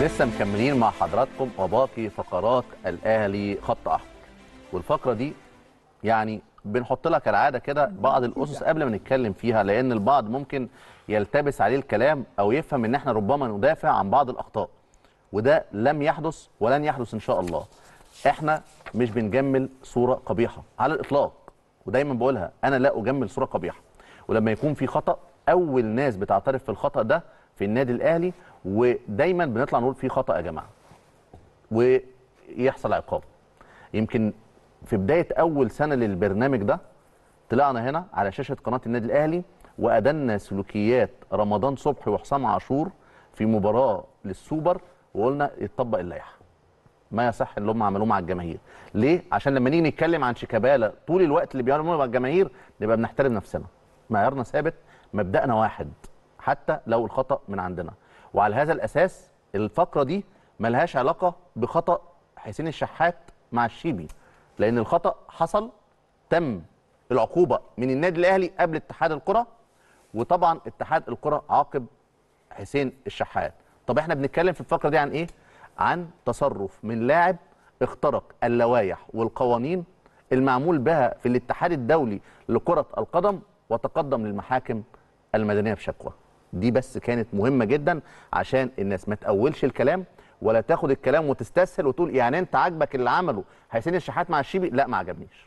لسه مكملين مع حضراتكم وباقي فقرات الاهلي خط احمر والفقره دي يعني بنحط لها كالعاده كده بعض الاسس قبل ما نتكلم فيها لان البعض ممكن يلتبس عليه الكلام او يفهم ان احنا ربما ندافع عن بعض الاخطاء وده لم يحدث ولن يحدث ان شاء الله احنا مش بنجمل صوره قبيحه على الاطلاق ودايما بقولها انا لا اجمل صوره قبيحه ولما يكون في خطا اول ناس بتعترف في الخطا ده في النادي الاهلي ودايما بنطلع نقول في خطا يا جماعه ويحصل عقاب يمكن في بدايه اول سنه للبرنامج ده طلعنا هنا على شاشه قناه النادي الاهلي وادنا سلوكيات رمضان صبحي وحسام عاشور في مباراه للسوبر وقلنا يتطبق اللائحه ما يصح اللي هم عملوه مع الجماهير ليه عشان لما نيجي نتكلم عن شيكابالا طول الوقت اللي بيعملوه مع الجماهير نبقى بنحترم نفسنا معيارنا ثابت مبدانا واحد حتى لو الخطا من عندنا وعلى هذا الاساس الفقره دي ملهاش علاقه بخطا حسين الشحات مع الشيبي لان الخطا حصل تم العقوبه من النادي الاهلي قبل اتحاد الكره وطبعا اتحاد الكره عاقب حسين الشحات طب احنا بنتكلم في الفقره دي عن ايه عن تصرف من لاعب اخترق اللوائح والقوانين المعمول بها في الاتحاد الدولي لكره القدم وتقدم للمحاكم المدنيه بشكوى دي بس كانت مهمه جدا عشان الناس ما تاولش الكلام ولا تاخد الكلام وتستسهل وتقول يعني انت عاجبك اللي عمله حسين الشحات مع الشيبي لا ما عجبنيش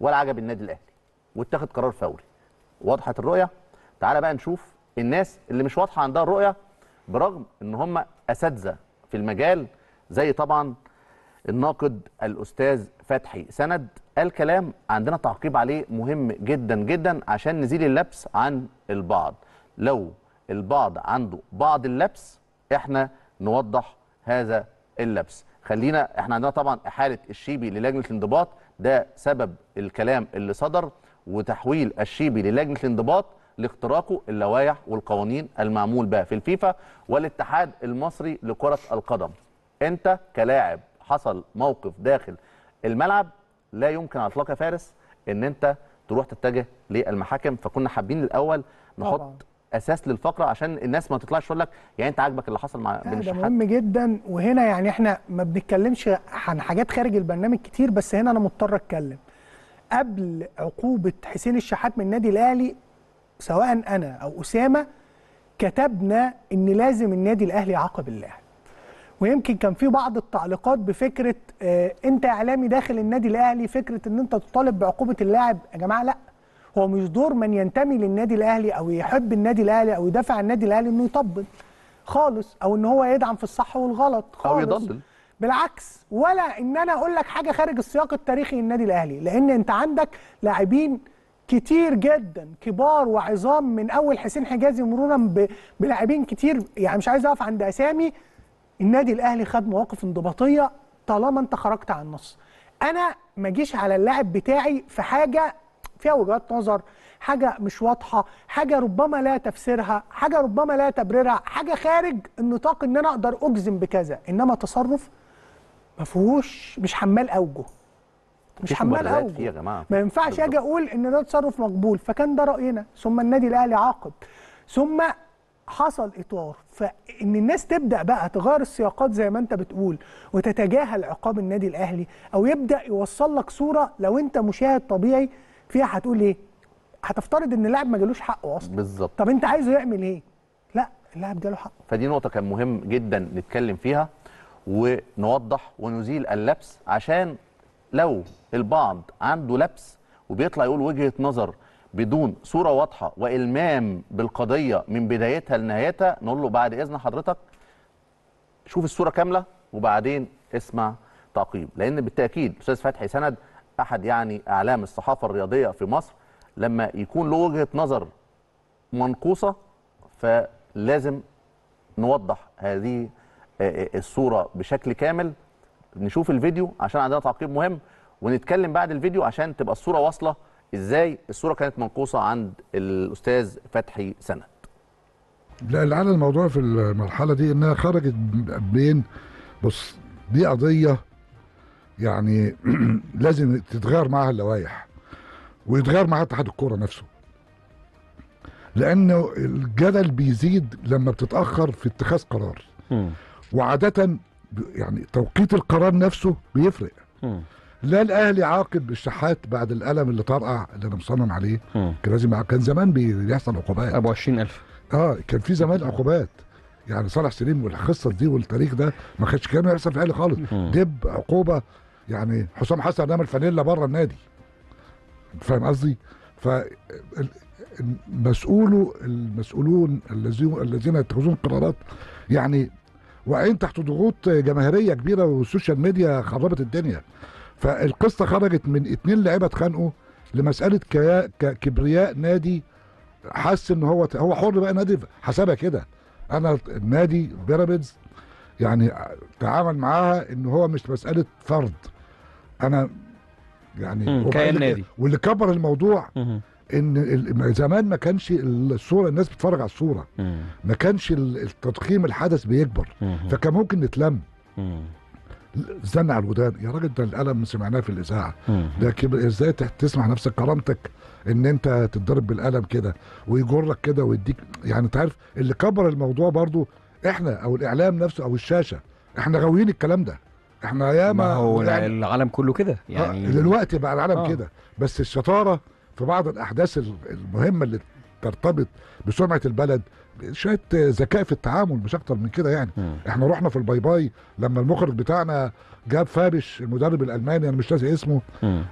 ولا عجب النادي الاهلي واتخذ قرار فوري وضحت الرؤيه تعالى بقى نشوف الناس اللي مش واضحه عندها الرؤيه برغم ان هم اساتذه في المجال زي طبعا الناقد الاستاذ فتحي سند قال كلام عندنا تعقيب عليه مهم جدا جدا عشان نزيل اللبس عن البعض لو البعض عنده بعض اللبس احنا نوضح هذا اللبس خلينا احنا عندنا طبعا احاله الشيبي للجنه الانضباط ده سبب الكلام اللي صدر وتحويل الشيبي للجنه الانضباط لاختراقه اللوائح والقوانين المعمول بها في الفيفا والاتحاد المصري لكره القدم انت كلاعب حصل موقف داخل الملعب لا يمكن على اطلاق فارس ان انت تروح تتجه للمحاكم فكنا حابين الاول نحط طبعا. اساس للفقره عشان الناس ما تطلعش تقول لك يعني انت عاجبك اللي حصل مع بن ده مهم جدا وهنا يعني احنا ما بنتكلمش عن حاجات خارج البرنامج كتير بس هنا انا مضطر اتكلم قبل عقوبه حسين الشحات من النادي الاهلي سواء انا او اسامه كتبنا ان لازم النادي الاهلي يعاقب اللاعب ويمكن كان في بعض التعليقات بفكره آه، انت اعلامي داخل النادي الاهلي فكره ان انت تطالب بعقوبه اللاعب يا جماعه لا هو مش دور من ينتمي للنادي الاهلي او يحب النادي الاهلي او يدافع عن النادي الاهلي انه يطبل خالص او ان هو يدعم في الصح والغلط خالص او يضلل بالعكس ولا ان انا اقول لك حاجه خارج السياق التاريخي للنادي الاهلي لان انت عندك لاعبين كتير جدا كبار وعظام من اول حسين حجازي مرورا بلاعبين كتير يعني مش عايز اقف عند اسامي النادي الاهلي خد مواقف انضباطيه طالما انت خرجت عن النص انا ما اجيش على اللاعب بتاعي في حاجه فيها وجهات نظر حاجه مش واضحه حاجه ربما لا تفسيرها حاجه ربما لا تبريرها حاجه خارج النطاق ان انا اقدر اجزم بكذا انما تصرف ما فيهوش مش حمال اوجه مش حمال اوجه يا جماعه ما ينفعش اجي اقول ان ده تصرف مقبول فكان ده راينا ثم النادي الاهلي عاقب ثم حصل اطار فان الناس تبدا بقى تغير السياقات زي ما انت بتقول وتتجاهل عقاب النادي الاهلي او يبدا يوصل لك صوره لو انت مشاهد طبيعي فيها هتقول ايه؟ هتفترض ان اللاعب ما جالوش حقه اصلا بالظبط طب انت عايزه يعمل ايه؟ لا اللاعب جاله حقه فدي نقطه كان مهم جدا نتكلم فيها ونوضح ونزيل اللبس عشان لو البعض عنده لبس وبيطلع يقول وجهه نظر بدون صوره واضحه والمام بالقضيه من بدايتها لنهايتها نقول له بعد اذن حضرتك شوف الصوره كامله وبعدين اسمع تعقيب لان بالتاكيد استاذ فتحي سند احد يعني اعلام الصحافه الرياضيه في مصر لما يكون له وجهه نظر منقوصه فلازم نوضح هذه آه، آه، الصوره بشكل كامل نشوف الفيديو عشان عندنا تعقيب مهم ونتكلم بعد الفيديو عشان تبقى الصوره واصله ازاي الصوره كانت منقوصه عند الاستاذ فتحي سند لا العلى الموضوع في المرحله دي انها خرجت بين بص دي قضيه يعني لازم تتغير معاها اللوائح ويتغير معاها اتحاد الكوره نفسه لانه الجدل بيزيد لما بتتاخر في اتخاذ قرار وعاده يعني توقيت القرار نفسه بيفرق لا الاهلي عاقب بالشحات بعد الالم اللي طرقع اللي انا مصمم عليه كان لازم كان زمان بيحصل عقوبات ابو 20000 اه كان في زمان عقوبات يعني صالح سليم والقصه دي والتاريخ ده ما كانش كان يحصل في الاهلي خالص دب عقوبه يعني حسام حسن عمل فانيلا بره النادي فاهم قصدي فمسؤوله المسؤولون الذين يتخذون قرارات يعني واقعين تحت ضغوط جماهيريه كبيره والسوشيال ميديا خربت الدنيا فالقصه خرجت من اتنين لعيبه اتخانقوا لمساله كبرياء نادي حس ان هو هو حر بقى نادي حسبها كده انا النادي بيراميدز يعني تعامل معاها ان هو مش مساله فرد انا يعني كيان نادي واللي كبر الموضوع ان زمان ما كانش الصوره الناس بتتفرج على الصوره ما كانش التضخيم الحدث بيكبر فكان ممكن نتلم زن على الودان يا راجل ده الالم سمعناه في الاذاعه ده كبر ازاي تسمع نفسك كرامتك ان انت تتضرب بالقلم كده ويجرك كده ويديك يعني انت عارف اللي كبر الموضوع برضو احنا او الاعلام نفسه او الشاشه احنا غاويين الكلام ده احنا ياما ما هو يعني العالم كله كده آه، يعني دلوقتي بقى العالم آه. كده بس الشطاره في بعض الاحداث المهمه اللي ترتبط بسمعه البلد شويه ذكاء في التعامل مش اكتر من كده يعني م. احنا رحنا في الباي باي لما المخرج بتاعنا جاب فابش المدرب الالماني انا مش ناسي اسمه آه،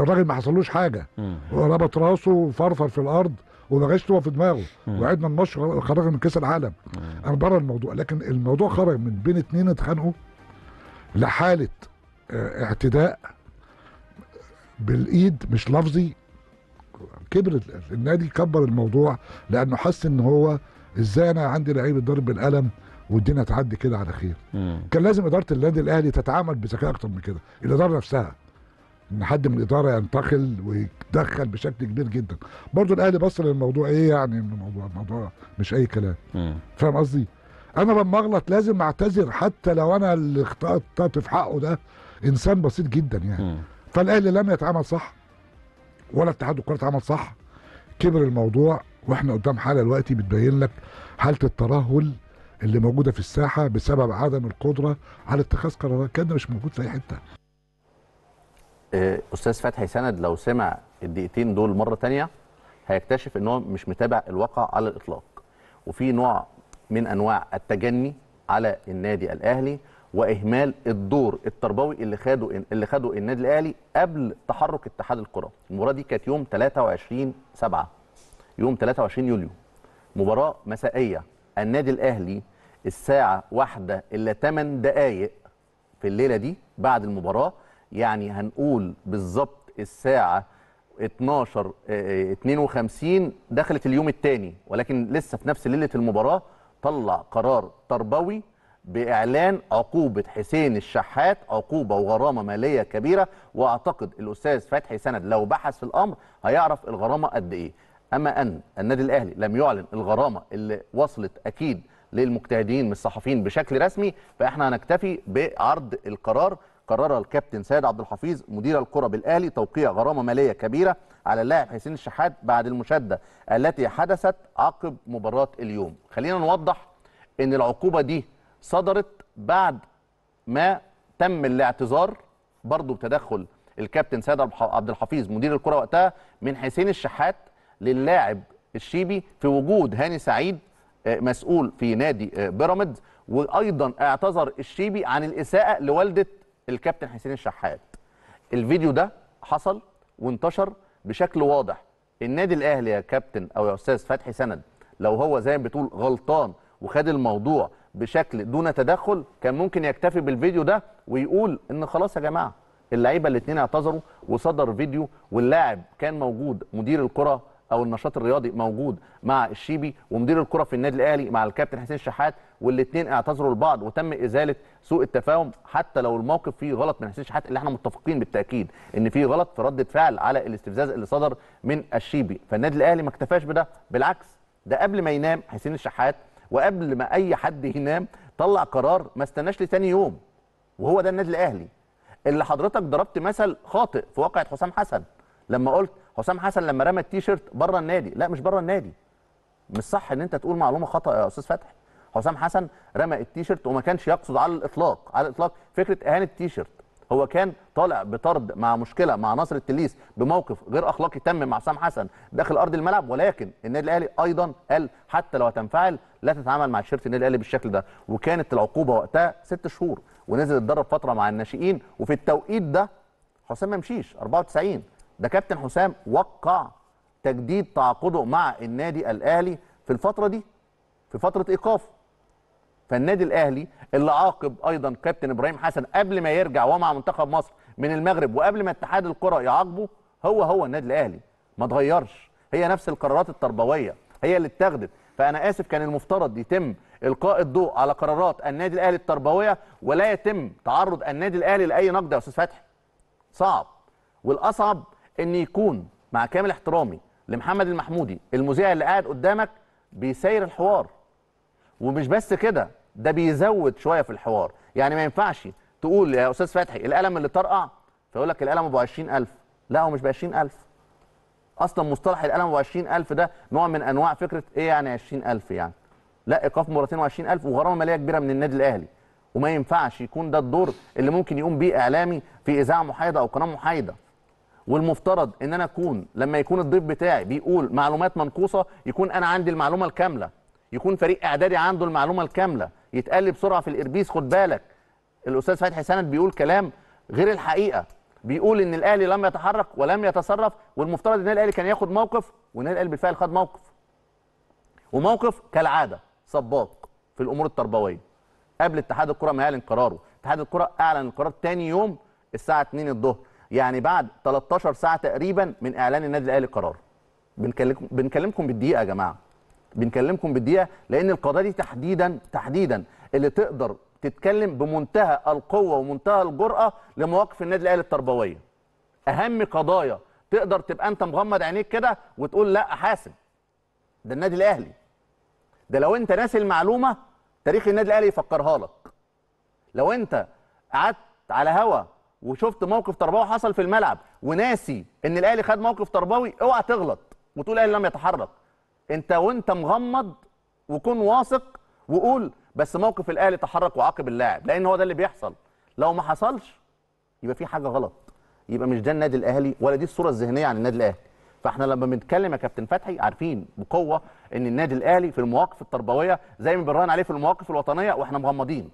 الراجل ما حصلوش حاجه ربط راسه وفرفر في الارض هو في دماغه وعدنا النشر خرجنا من كاس العالم انا بره الموضوع لكن الموضوع خرج من بين اتنين اتخانقوا لحاله آه، اعتداء بالايد مش لفظي كبر النادي كبر الموضوع لانه حس ان هو ازاي انا عندي لعيب ضرب بالقلم والدنيا تعدي كده على خير مم. كان لازم اداره النادي الاهلي تتعامل بذكاء اكتر من كده الاداره نفسها ان حد من الاداره ينتقل ويتدخل بشكل كبير جدا برضو الاهلي بص للموضوع ايه يعني الموضوع الموضوع مش اي كلام فاهم قصدي انا لما اغلط لازم اعتذر حتى لو انا اللي اخطات في حقه ده انسان بسيط جدا يعني فالاهلي لم يتعامل صح ولا اتحاد الكره اتعامل صح كبر الموضوع واحنا قدام حاله دلوقتي بتبين لك حاله الترهل اللي موجوده في الساحه بسبب عدم القدره على اتخاذ قرارات كان مش موجود في اي حته. آه، استاذ فتحي سند لو سمع الدقيقتين دول مره ثانيه هيكتشف ان هو مش متابع الواقع على الاطلاق وفي نوع من انواع التجني على النادي الاهلي واهمال الدور التربوي اللي خده اللي خده النادي الاهلي قبل تحرك اتحاد الكره المباراه دي كانت يوم 23 7 يوم 23 يوليو مباراه مسائيه النادي الاهلي الساعه 1 الا 8 دقائق في الليله دي بعد المباراه يعني هنقول بالظبط الساعه 12 52 آه، آه، دخلت اليوم الثاني ولكن لسه في نفس ليله المباراه طلع قرار تربوي باعلان عقوبه حسين الشحات عقوبه وغرامه ماليه كبيره واعتقد الاستاذ فتحي سند لو بحث في الامر هيعرف الغرامه قد ايه اما ان النادي الاهلي لم يعلن الغرامه اللي وصلت اكيد للمجتهدين من الصحفيين بشكل رسمي فاحنا هنكتفي بعرض القرار قرر الكابتن سيد عبد الحفيظ مدير الكره بالاهلي توقيع غرامه ماليه كبيره على اللاعب حسين الشحات بعد المشاده التي حدثت عقب مباراه اليوم خلينا نوضح ان العقوبه دي صدرت بعد ما تم الاعتذار برضه بتدخل الكابتن سيد عبد الحفيظ مدير الكره وقتها من حسين الشحات للاعب الشيبي في وجود هاني سعيد آه، مسؤول في نادي آه، بيراميدز وايضا اعتذر الشيبي عن الاساءه لوالده الكابتن حسين الشحات الفيديو ده حصل وانتشر بشكل واضح النادي الاهلي يا كابتن او يا استاذ فتحي سند لو هو زي ما بتقول غلطان وخد الموضوع بشكل دون تدخل كان ممكن يكتفي بالفيديو ده ويقول ان خلاص يا جماعه اللعيبه الاثنين اعتذروا وصدر فيديو واللاعب كان موجود مدير الكره او النشاط الرياضي موجود مع الشيبي ومدير الكره في النادي الاهلي مع الكابتن حسين الشحات والاثنين اعتذروا لبعض وتم ازاله سوء التفاهم حتى لو الموقف فيه غلط من حسين الشحات اللي احنا متفقين بالتاكيد ان فيه غلط في رده فعل على الاستفزاز اللي صدر من الشيبي فالنادي الاهلي ما اكتفاش بده بالعكس ده قبل ما ينام حسين الشحات وقبل ما اي حد ينام طلع قرار ما استناش لثاني يوم وهو ده النادي الاهلي اللي حضرتك ضربت مثل خاطئ في واقعه حسام حسن لما قلت حسام حسن لما رمى التيشيرت بره النادي لا مش بره النادي مش صح ان انت تقول معلومه خطا يا استاذ فتحي حسام حسن رمى التيشيرت وما كانش يقصد على الاطلاق على الاطلاق فكره اهانه التيشيرت هو كان طالع بطرد مع مشكله مع ناصر التليس بموقف غير اخلاقي تم مع حسام حسن داخل ارض الملعب ولكن النادي الاهلي ايضا قال حتى لو هتنفعل لا تتعامل مع تيشيرت النادي الاهلي بالشكل ده وكانت العقوبه وقتها ست شهور ونزل اتدرب فتره مع الناشئين وفي التوقيت ده حسام ما مشيش 94 ده كابتن حسام وقع تجديد تعاقده مع النادي الاهلي في الفتره دي في فتره ايقافه فالنادي الاهلي اللي عاقب ايضا كابتن ابراهيم حسن قبل ما يرجع ومع منتخب مصر من المغرب وقبل ما اتحاد الكره يعاقبه هو هو النادي الاهلي ما اتغيرش هي نفس القرارات التربويه هي اللي اتخذت فانا اسف كان المفترض يتم القاء الضوء على قرارات النادي الاهلي التربويه ولا يتم تعرض النادي الاهلي لاي نقد يا استاذ فتحي صعب والاصعب ان يكون مع كامل احترامي لمحمد المحمودي المذيع اللي قاعد قدامك بيسير الحوار ومش بس كده ده بيزود شويه في الحوار يعني ما ينفعش تقول يا استاذ فتحي القلم اللي طرقع فيقول لك القلم ابو 20000 لا هو مش ب 20000 اصلا مصطلح القلم ابو 20000 ده نوع من انواع فكره ايه يعني 20000 يعني لا ايقاف مرتين و20000 وغرامه ماليه كبيره من النادي الاهلي وما ينفعش يكون ده الدور اللي ممكن يقوم بيه اعلامي في اذاعه محايده او قناه محايده والمفترض ان انا اكون لما يكون الضيف بتاعي بيقول معلومات منقوصه يكون انا عندي المعلومه الكامله يكون فريق اعدادي عنده المعلومه الكامله يتقال بسرعه في الاربيس خد بالك الاستاذ فتحي سند بيقول كلام غير الحقيقه بيقول ان الاهلي لم يتحرك ولم يتصرف والمفترض ان الاهلي كان ياخد موقف والنادي الاهلي بالفعل خد موقف وموقف كالعاده سباق في الامور التربويه قبل اتحاد الكره ما يعلن قراره اتحاد الكره اعلن القرار تاني يوم الساعه 2 الظهر يعني بعد 13 ساعه تقريبا من اعلان النادي الاهلي القرار بنكلمكم بنكلمكم بالدقيقه يا جماعه بنكلمكم بالدقيقه لان القضيه دي تحديدا تحديدا اللي تقدر تتكلم بمنتهى القوه ومنتهى الجراه لمواقف النادي الاهلي التربويه اهم قضايا تقدر تبقى انت مغمض عينيك كده وتقول لا حاسب ده النادي الاهلي ده لو انت ناسي المعلومه تاريخ النادي الاهلي يفكرها لك لو انت قعدت على هوا وشفت موقف تربوي حصل في الملعب وناسي ان الاهلي خد موقف تربوي اوعى تغلط وتقول الاهلي لم يتحرك انت وانت مغمض وكون واثق وقول بس موقف الاهلي تحرك وعاقب اللاعب لان هو ده اللي بيحصل لو ما حصلش يبقى في حاجه غلط يبقى مش ده النادي الاهلي ولا دي الصوره الذهنيه عن النادي الاهلي فاحنا لما بنتكلم يا كابتن فتحي عارفين بقوه ان النادي الاهلي في المواقف التربويه زي ما بنراهن عليه في المواقف الوطنيه واحنا مغمضين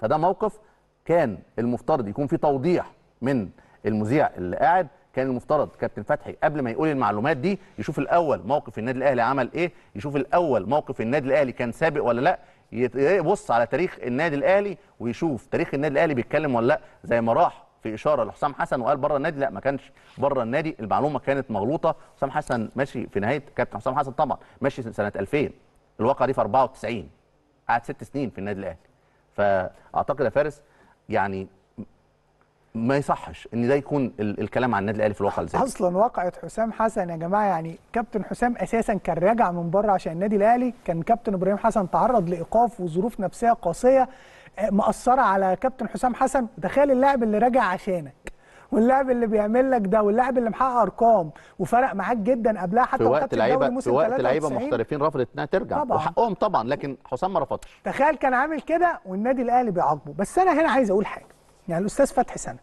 فده موقف كان المفترض يكون في توضيح من المذيع اللي قاعد كان المفترض كابتن فتحي قبل ما يقول المعلومات دي يشوف الاول موقف النادي الاهلي عمل ايه يشوف الاول موقف النادي الاهلي كان سابق ولا لا إيه، يبص على تاريخ النادي الاهلي ويشوف تاريخ النادي الاهلي بيتكلم ولا لا زي ما راح في اشاره لحسام حسن وقال بره النادي لا ما كانش بره النادي المعلومه كانت مغلوطه حسام حسن ماشي في نهايه كابتن حسام حسن طبعا ماشي سنه 2000 الواقعه دي في 94 قعد ست سنين في النادي الاهلي فاعتقد يا فارس يعني ما يصحش ان ده يكون الكلام عن النادي الاهلي في الواقع الذاتي اصلا واقعه حسام حسن يا جماعه يعني كابتن حسام اساسا كان راجع من بره عشان النادي الاهلي كان كابتن ابراهيم حسن تعرض لايقاف وظروف نفسيه قاسيه آه، مأثره على كابتن حسام حسن تخيل اللاعب اللي راجع عشانك واللاعب اللي بيعمل لك ده واللاعب اللي محقق ارقام وفرق معاك جدا قبلها حتى في وقت لعيبه في وقت لعيبه محترفين رفضت انها ترجع طبعا. وحقهم طبعا لكن حسام ما رفضش تخيل كان عامل كده والنادي الاهلي بيعاقبه بس انا هنا عايز اقول حاجه يعني الاستاذ فتحي سند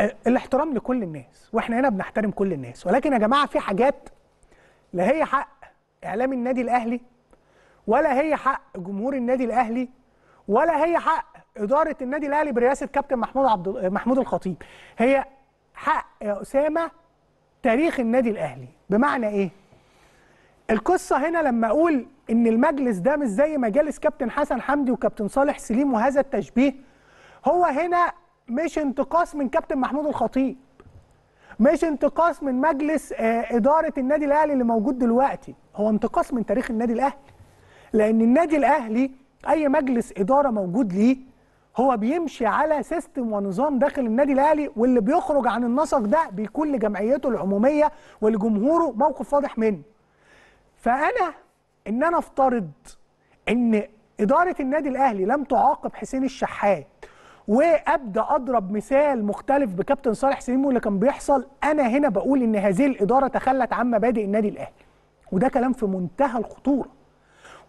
آه، الاحترام لكل الناس واحنا هنا بنحترم كل الناس ولكن يا جماعه في حاجات لا هي حق اعلام النادي الاهلي ولا هي حق جمهور النادي الاهلي ولا هي حق اداره النادي الاهلي برئاسه كابتن محمود عبد محمود الخطيب هي حق يا اسامه تاريخ النادي الاهلي بمعنى ايه القصه هنا لما اقول ان المجلس ده مش زي مجالس كابتن حسن حمدي وكابتن صالح سليم وهذا التشبيه هو هنا مش انتقاص من كابتن محمود الخطيب مش انتقاص من مجلس آه، اداره النادي الاهلي اللي موجود دلوقتي هو انتقاص من تاريخ النادي الاهلي لان النادي الاهلي اي مجلس اداره موجود ليه هو بيمشي على سيستم ونظام داخل النادي الاهلي واللي بيخرج عن النسق ده بيكون لجمعيته العموميه ولجمهوره موقف واضح منه. فانا ان انا افترض ان اداره النادي الاهلي لم تعاقب حسين الشحات وابدا اضرب مثال مختلف بكابتن صالح سليم واللي كان بيحصل انا هنا بقول ان هذه الاداره تخلت عن مبادئ النادي الاهلي وده كلام في منتهى الخطوره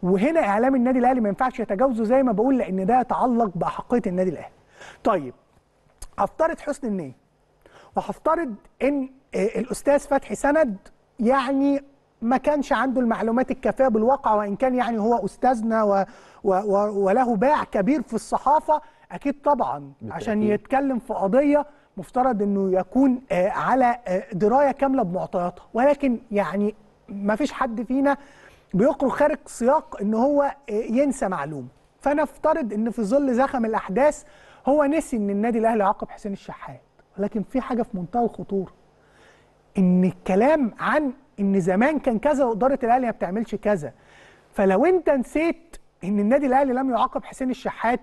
وهنا اعلام النادي الاهلي ما ينفعش يتجاوزه زي ما بقول لان ده يتعلق باحقيه النادي الاهلي طيب هفترض حسن النيه وهفترض ان آه، الاستاذ فتحي سند يعني ما كانش عنده المعلومات الكافيه بالواقع وان كان يعني هو استاذنا و و و وله باع كبير في الصحافه اكيد طبعا بالتأكيد. عشان يتكلم في قضيه مفترض انه يكون آه، على آه، درايه كامله بمعطياتها ولكن يعني ما فيش حد فينا بيخرج خارج سياق ان هو ينسى معلومه فنفترض ان في ظل زخم الاحداث هو نسي ان النادي الاهلي عاقب حسين الشحات ولكن في حاجه في منتهى الخطوره ان الكلام عن ان زمان كان كذا واداره الاهلي ما بتعملش كذا فلو انت نسيت ان النادي الاهلي لم يعاقب حسين الشحات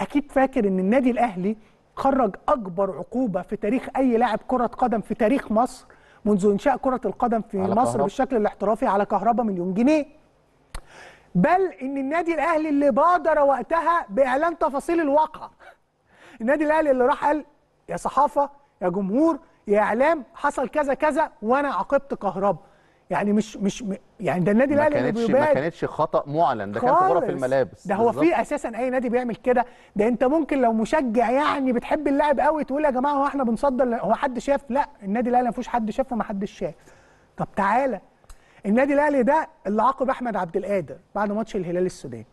اكيد فاكر ان النادي الاهلي خرج اكبر عقوبه في تاريخ اي لاعب كره قدم في تاريخ مصر منذ انشاء كره القدم في مصر كهرب. بالشكل الاحترافي على كهرباء مليون جنيه بل ان النادي الاهلي اللي بادر وقتها باعلان تفاصيل الواقعه النادي الاهلي اللي راح قال يا صحافه يا جمهور يا اعلام حصل كذا كذا وانا عاقبت كهرباء يعني مش مش يعني ده النادي الاهلي ما كانتش ما كانتش خطا معلن ده كان في غرف الملابس ده هو في اساسا اي نادي بيعمل كده ده انت ممكن لو مشجع يعني بتحب اللاعب قوي تقول يا جماعه هو احنا بنصدر هو حد شاف لا النادي الاهلي ما فيهوش حد شاف وما حدش شاف طب تعالى النادي الاهلي ده اللي عاقب احمد عبد القادر بعد ماتش الهلال السوداني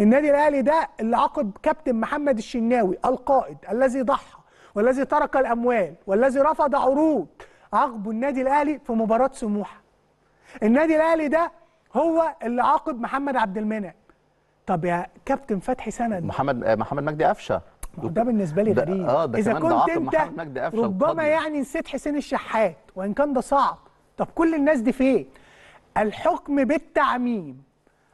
النادي الاهلي ده اللي عاقب كابتن محمد الشناوي القائد الذي ضحى والذي ترك الاموال والذي رفض عروض عاقبه النادي الاهلي في مباراه سموحه النادي الاهلي ده هو اللي عاقب محمد عبد المنعم طب يا كابتن فتحي سند محمد آه، محمد مجدي قفشه ده بالنسبه لي غريب آه ده اذا كنت انت ربما يعني نسيت حسين الشحات وان كان ده صعب طب كل الناس دي فين الحكم بالتعميم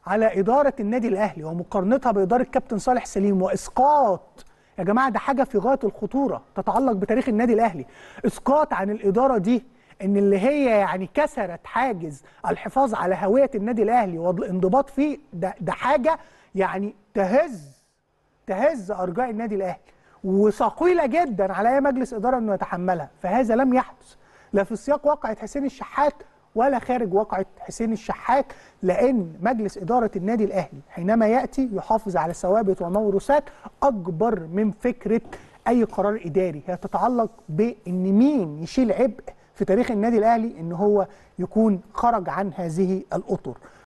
على اداره النادي الاهلي ومقارنتها باداره كابتن صالح سليم واسقاط يا جماعه ده حاجه في غايه الخطوره تتعلق بتاريخ النادي الاهلي اسقاط عن الاداره دي ان اللي هي يعني كسرت حاجز الحفاظ على هويه النادي الاهلي والانضباط فيه ده ده حاجه يعني تهز تهز ارجاء النادي الاهلي وثقيله جدا على اي مجلس اداره انه يتحملها فهذا لم يحدث لا في سياق واقعه حسين الشحات ولا خارج واقعه حسين الشحات لان مجلس اداره النادي الاهلي حينما ياتي يحافظ على ثوابت وموروثات اكبر من فكره اي قرار اداري هي تتعلق بان مين يشيل عبء في تاريخ النادي الاهلي ان هو يكون خرج عن هذه الاطر